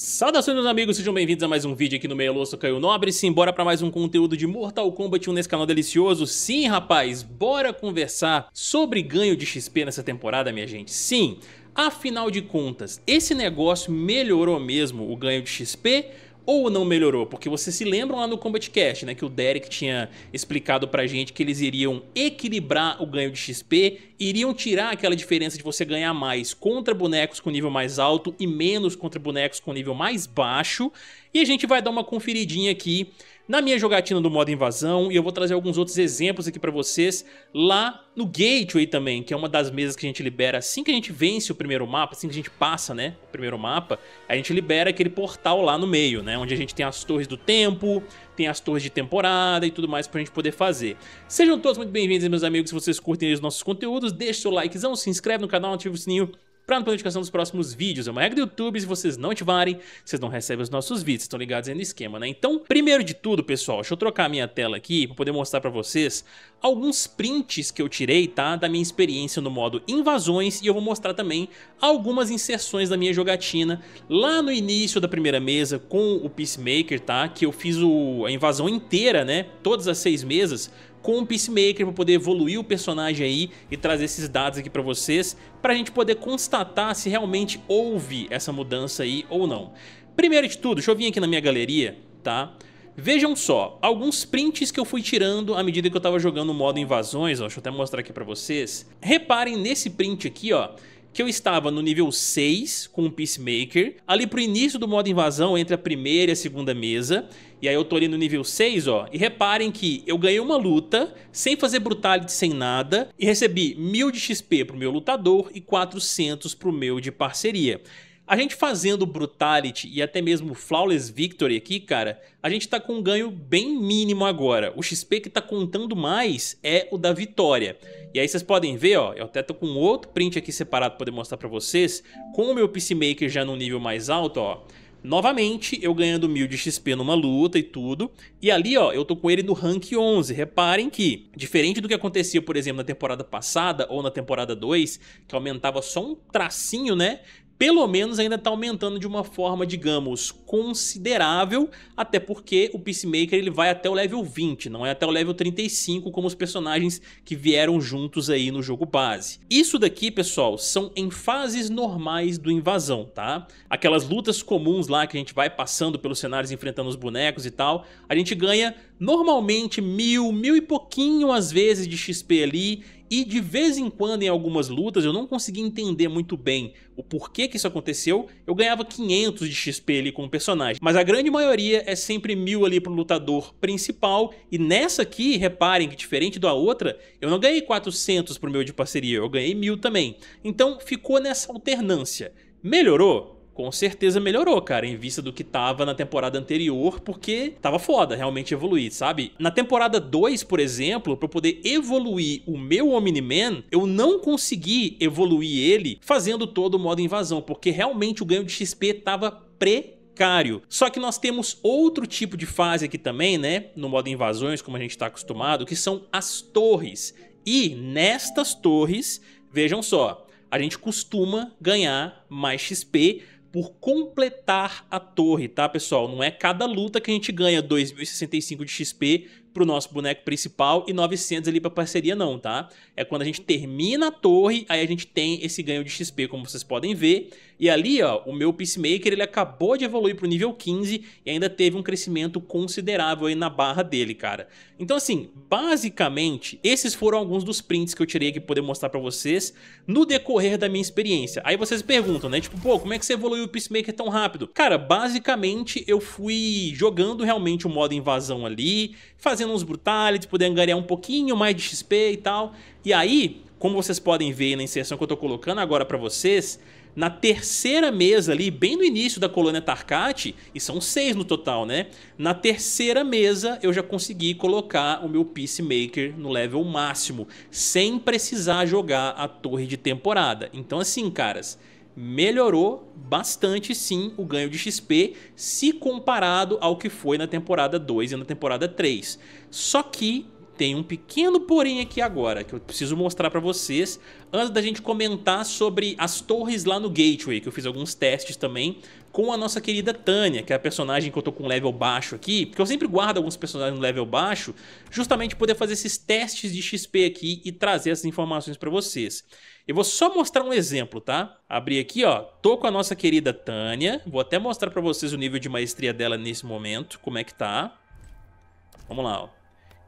Saudações meus amigos, sejam bem-vindos a mais um vídeo aqui no Meia Louça Caio Nobre Sim, bora pra mais um conteúdo de Mortal Kombat 1 nesse canal delicioso Sim, rapaz, bora conversar sobre ganho de XP nessa temporada, minha gente Sim, afinal de contas, esse negócio melhorou mesmo o ganho de XP? ou não melhorou? Porque vocês se lembram lá no Combat Cast, né, que o Derek tinha explicado pra gente que eles iriam equilibrar o ganho de XP, iriam tirar aquela diferença de você ganhar mais contra bonecos com nível mais alto e menos contra bonecos com nível mais baixo, e a gente vai dar uma conferidinha aqui na minha jogatina do modo invasão e eu vou trazer alguns outros exemplos aqui para vocês lá no Gateway também, que é uma das mesas que a gente libera assim que a gente vence o primeiro mapa, assim que a gente passa, né, o primeiro mapa, a gente libera aquele portal lá no meio, né, onde a gente tem as torres do tempo, tem as torres de temporada e tudo mais pra gente poder fazer. Sejam todos muito bem-vindos, meus amigos, se vocês curtem os nossos conteúdos, deixe seu likezão, se inscreve no canal, ativa o sininho para a notificação dos próximos vídeos. É uma regra do YouTube, se vocês não ativarem, vocês não recebem os nossos vídeos, estão ligados aí no esquema, né? Então, primeiro de tudo, pessoal, deixa eu trocar a minha tela aqui para poder mostrar para vocês alguns prints que eu tirei, tá? Da minha experiência no modo invasões e eu vou mostrar também algumas inserções da minha jogatina lá no início da primeira mesa com o Peacemaker, tá? Que eu fiz o, a invasão inteira, né? Todas as seis mesas com o Peacemaker para poder evoluir o personagem aí e trazer esses dados aqui para vocês, para a gente poder constatar se realmente houve essa mudança aí ou não. Primeiro de tudo, deixa eu vir aqui na minha galeria, tá? Vejam só, alguns prints que eu fui tirando à medida que eu estava jogando o modo invasões, ó, deixa eu até mostrar aqui para vocês. Reparem nesse print aqui, ó, que eu estava no nível 6 com o Peacemaker, ali pro início do modo invasão entre a primeira e a segunda mesa, e aí eu tô ali no nível 6, ó, e reparem que eu ganhei uma luta, sem fazer brutality, sem nada, e recebi 1000 de XP pro meu lutador e 400 pro meu de parceria. A gente fazendo Brutality e até mesmo Flawless Victory aqui, cara, a gente tá com um ganho bem mínimo agora. O XP que tá contando mais é o da vitória. E aí vocês podem ver, ó, eu até tô com outro print aqui separado pra poder mostrar pra vocês, com o meu Peacemaker já num nível mais alto, ó. Novamente, eu ganhando 1000 de XP numa luta e tudo. E ali, ó, eu tô com ele no rank 11. Reparem que, diferente do que acontecia, por exemplo, na temporada passada ou na temporada 2, que aumentava só um tracinho, né? pelo menos ainda está aumentando de uma forma, digamos, considerável, até porque o Peacemaker ele vai até o level 20, não é até o level 35 como os personagens que vieram juntos aí no jogo base. Isso daqui, pessoal, são em fases normais do invasão, tá? Aquelas lutas comuns lá que a gente vai passando pelos cenários enfrentando os bonecos e tal, a gente ganha normalmente mil, mil e pouquinho às vezes de XP ali e de vez em quando, em algumas lutas, eu não conseguia entender muito bem o porquê que isso aconteceu, eu ganhava 500 de XP ali com o personagem. Mas a grande maioria é sempre 1000 ali pro lutador principal, e nessa aqui, reparem que diferente da outra, eu não ganhei 400 pro meu de parceria, eu ganhei 1000 também. Então ficou nessa alternância. Melhorou? com certeza melhorou, cara, em vista do que tava na temporada anterior, porque tava foda realmente evoluir, sabe? Na temporada 2, por exemplo, para poder evoluir o meu Omni-Man, eu não consegui evoluir ele fazendo todo o modo invasão, porque realmente o ganho de XP tava pre só que nós temos outro tipo de fase aqui também, né? No modo invasões, como a gente está acostumado, que são as torres. E nestas torres, vejam só, a gente costuma ganhar mais XP por completar a torre, tá, pessoal? Não é cada luta que a gente ganha 2065 de XP para o nosso boneco principal e 900 ali para parceria não, tá? É quando a gente termina a torre, aí a gente tem esse ganho de XP, como vocês podem ver. E ali, ó, o meu Peacemaker, ele acabou de evoluir pro nível 15 e ainda teve um crescimento considerável aí na barra dele, cara. Então, assim, basicamente, esses foram alguns dos prints que eu tirei aqui pra poder mostrar para vocês no decorrer da minha experiência. Aí vocês perguntam, né? Tipo, pô, como é que você evoluiu o Peacemaker tão rápido? Cara, basicamente, eu fui jogando realmente o modo invasão ali, fazendo fazendo uns brutalities, poder angariar um pouquinho mais de XP e tal. E aí, como vocês podem ver na inserção que eu estou colocando agora para vocês, na terceira mesa ali, bem no início da colônia Tarkat, e são seis no total, né? Na terceira mesa eu já consegui colocar o meu Peacemaker no level máximo, sem precisar jogar a torre de temporada. Então assim, caras, melhorou bastante sim o ganho de XP se comparado ao que foi na temporada 2 e na temporada 3. Só que tem um pequeno porém aqui agora, que eu preciso mostrar pra vocês, antes da gente comentar sobre as torres lá no Gateway, que eu fiz alguns testes também, com a nossa querida Tânia, que é a personagem que eu tô com level baixo aqui, porque eu sempre guardo alguns personagens no level baixo, justamente poder fazer esses testes de XP aqui e trazer essas informações pra vocês. Eu vou só mostrar um exemplo, tá? Abri aqui, ó, tô com a nossa querida Tânia, vou até mostrar pra vocês o nível de maestria dela nesse momento, como é que tá. Vamos lá, ó.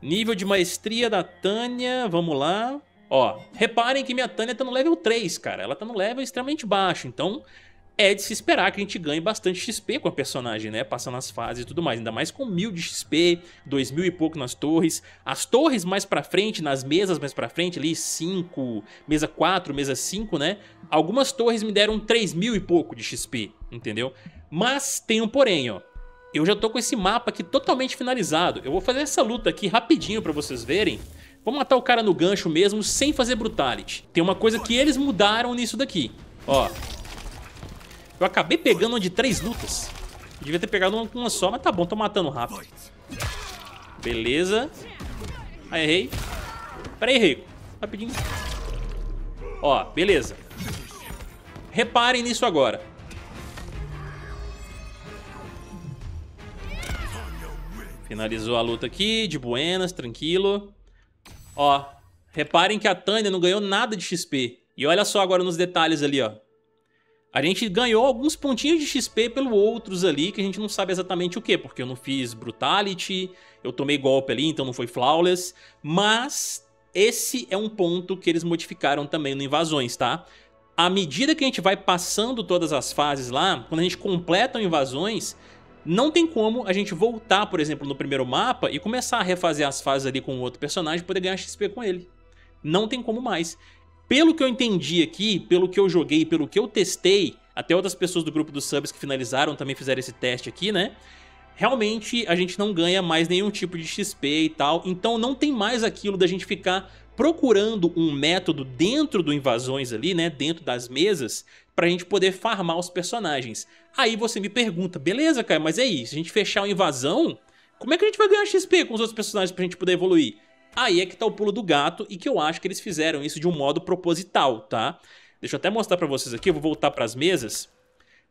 Nível de maestria da Tânia, vamos lá. Ó, reparem que minha Tânia tá no level 3, cara. Ela tá no level extremamente baixo, então é de se esperar que a gente ganhe bastante XP com a personagem, né? Passando as fases e tudo mais. Ainda mais com mil de XP, dois mil e pouco nas torres. As torres mais pra frente, nas mesas mais pra frente, ali, 5, mesa 4, mesa 5, né? Algumas torres me deram 3 mil e pouco de XP, entendeu? Mas tem um porém, ó eu já tô com esse mapa aqui totalmente finalizado. Eu vou fazer essa luta aqui rapidinho pra vocês verem. Vou matar o cara no gancho mesmo, sem fazer brutality. Tem uma coisa que eles mudaram nisso daqui. Ó. Eu acabei pegando uma de três lutas. devia ter pegado uma, uma só, mas tá bom, tô matando rápido. Beleza. Aí, errei. Peraí, aí, Rico. Rapidinho. Ó, beleza. Reparem nisso agora. Finalizou a luta aqui, de buenas, tranquilo. Ó, reparem que a Tânia não ganhou nada de XP. E olha só agora nos detalhes ali, ó. A gente ganhou alguns pontinhos de XP pelo outros ali, que a gente não sabe exatamente o que, porque eu não fiz Brutality, eu tomei golpe ali, então não foi Flawless, mas esse é um ponto que eles modificaram também no Invasões, tá? À medida que a gente vai passando todas as fases lá, quando a gente completa o Invasões, não tem como a gente voltar, por exemplo, no primeiro mapa e começar a refazer as fases ali com outro personagem e poder ganhar XP com ele. Não tem como mais. Pelo que eu entendi aqui, pelo que eu joguei, pelo que eu testei, até outras pessoas do grupo dos subs que finalizaram também fizeram esse teste aqui, né? Realmente a gente não ganha mais nenhum tipo de XP e tal, então não tem mais aquilo da gente ficar procurando um método dentro do invasões ali, né, dentro das mesas, pra gente poder farmar os personagens. Aí você me pergunta, beleza, cara, mas é isso, a gente fechar o invasão, como é que a gente vai ganhar XP com os outros personagens pra gente poder evoluir? Aí é que tá o pulo do gato e que eu acho que eles fizeram isso de um modo proposital, tá? Deixa eu até mostrar pra vocês aqui, eu vou voltar pras mesas.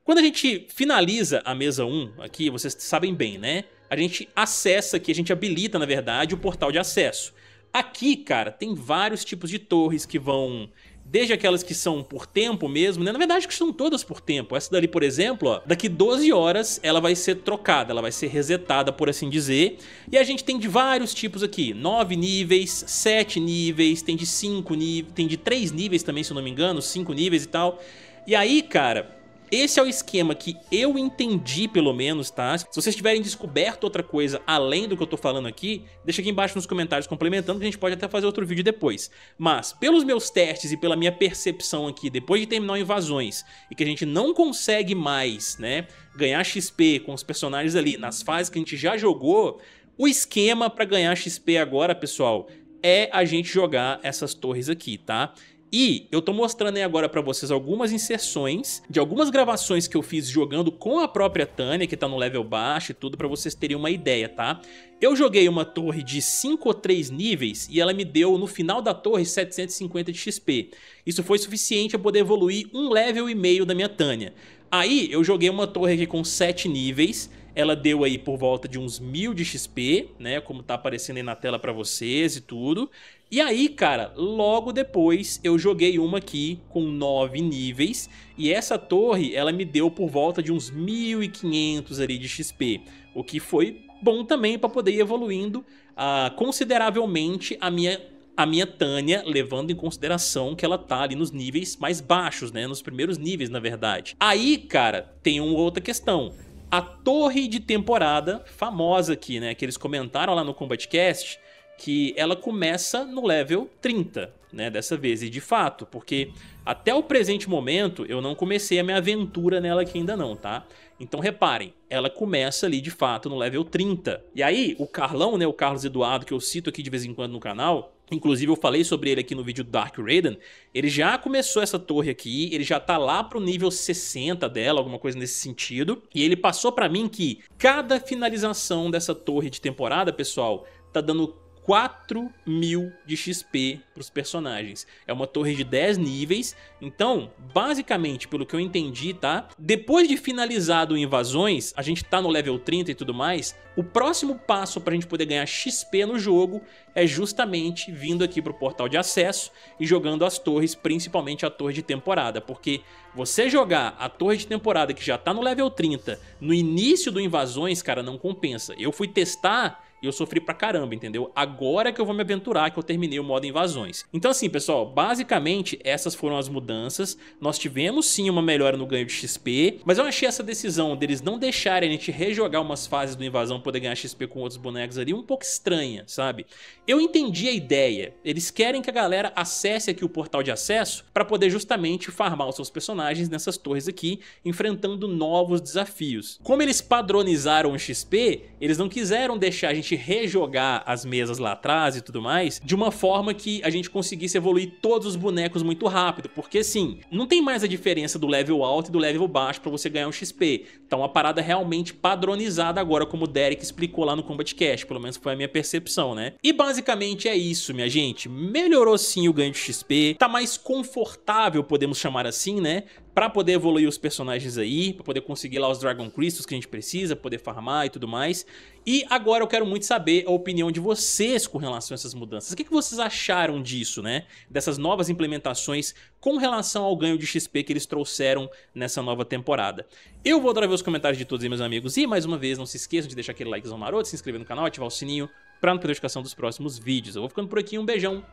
Quando a gente finaliza a mesa 1 aqui, vocês sabem bem, né? A gente acessa aqui, a gente habilita, na verdade, o portal de acesso. Aqui, cara, tem vários tipos de torres que vão desde aquelas que são por tempo mesmo, né? Na verdade, que são todas por tempo. Essa dali, por exemplo, ó, daqui 12 horas ela vai ser trocada, ela vai ser resetada, por assim dizer. E a gente tem de vários tipos aqui, 9 níveis, 7 níveis, tem de 5 níveis, tem de 3 níveis também, se eu não me engano, 5 níveis e tal. E aí, cara, esse é o esquema que eu entendi, pelo menos, tá? Se vocês tiverem descoberto outra coisa além do que eu tô falando aqui, deixa aqui embaixo nos comentários complementando que a gente pode até fazer outro vídeo depois. Mas, pelos meus testes e pela minha percepção aqui, depois de terminar invasões e que a gente não consegue mais, né, ganhar XP com os personagens ali nas fases que a gente já jogou, o esquema para ganhar XP agora, pessoal, é a gente jogar essas torres aqui, tá? E eu tô mostrando aí agora pra vocês algumas inserções de algumas gravações que eu fiz jogando com a própria Tânia, que tá no level baixo e tudo, pra vocês terem uma ideia, tá? Eu joguei uma torre de 5 ou 3 níveis e ela me deu no final da torre 750 de XP. Isso foi suficiente pra poder evoluir um level e meio da minha Tânia. Aí eu joguei uma torre aqui com 7 níveis ela deu aí por volta de uns mil de XP, né? Como tá aparecendo aí na tela para vocês e tudo. E aí, cara, logo depois eu joguei uma aqui com 9 níveis e essa torre ela me deu por volta de uns 1500 ali de XP, o que foi bom também para poder ir evoluindo uh, consideravelmente a minha a minha Tânia, levando em consideração que ela tá ali nos níveis mais baixos, né? Nos primeiros níveis, na verdade. Aí, cara, tem uma outra questão. A torre de temporada, famosa aqui, né? Que eles comentaram lá no Combatcast, que ela começa no level 30, né? Dessa vez, e de fato, porque até o presente momento eu não comecei a minha aventura nela aqui ainda não, tá? Então reparem, ela começa ali de fato no level 30. E aí, o Carlão, né? O Carlos Eduardo, que eu cito aqui de vez em quando no canal, Inclusive eu falei sobre ele aqui no vídeo do Dark Raiden, ele já começou essa torre aqui, ele já tá lá pro nível 60 dela, alguma coisa nesse sentido, e ele passou pra mim que cada finalização dessa torre de temporada, pessoal, tá dando 4 mil de XP para os personagens. É uma torre de 10 níveis, então, basicamente, pelo que eu entendi, tá? Depois de finalizado Invasões, a gente tá no level 30 e tudo mais, o próximo passo para a gente poder ganhar XP no jogo é justamente vindo aqui para o portal de acesso e jogando as torres, principalmente a torre de temporada, porque você jogar a torre de temporada que já tá no level 30 no início do Invasões, cara, não compensa. Eu fui testar e eu sofri pra caramba, entendeu? Agora que eu vou me aventurar que eu terminei o modo invasões. Então assim, pessoal, basicamente essas foram as mudanças. Nós tivemos sim uma melhora no ganho de XP, mas eu achei essa decisão deles não deixarem a gente rejogar umas fases do invasão poder ganhar XP com outros bonecos ali um pouco estranha, sabe? Eu entendi a ideia. Eles querem que a galera acesse aqui o portal de acesso para poder justamente farmar os seus personagens nessas torres aqui, enfrentando novos desafios. Como eles padronizaram o XP, eles não quiseram deixar a gente gente rejogar as mesas lá atrás e tudo mais, de uma forma que a gente conseguisse evoluir todos os bonecos muito rápido, porque assim, não tem mais a diferença do level alto e do level baixo para você ganhar um XP. Então tá uma parada realmente padronizada agora, como o Derek explicou lá no Combat Cash, pelo menos foi a minha percepção, né? E basicamente é isso, minha gente. Melhorou sim o ganho de XP, tá mais confortável, podemos chamar assim, né? para poder evoluir os personagens aí, para poder conseguir lá os Dragon Crystals que a gente precisa, poder farmar e tudo mais. E agora eu quero muito saber a opinião de vocês com relação a essas mudanças. O que, que vocês acharam disso, né? Dessas novas implementações com relação ao ganho de XP que eles trouxeram nessa nova temporada. Eu vou adorar ver os comentários de todos aí, meus amigos. E mais uma vez, não se esqueçam de deixar aquele likezão maroto, se inscrever no canal, ativar o sininho para não perder a notificação dos próximos vídeos. Eu vou ficando por aqui, um beijão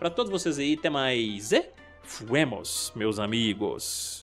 para todos vocês aí, até mais e fuemos, meus amigos.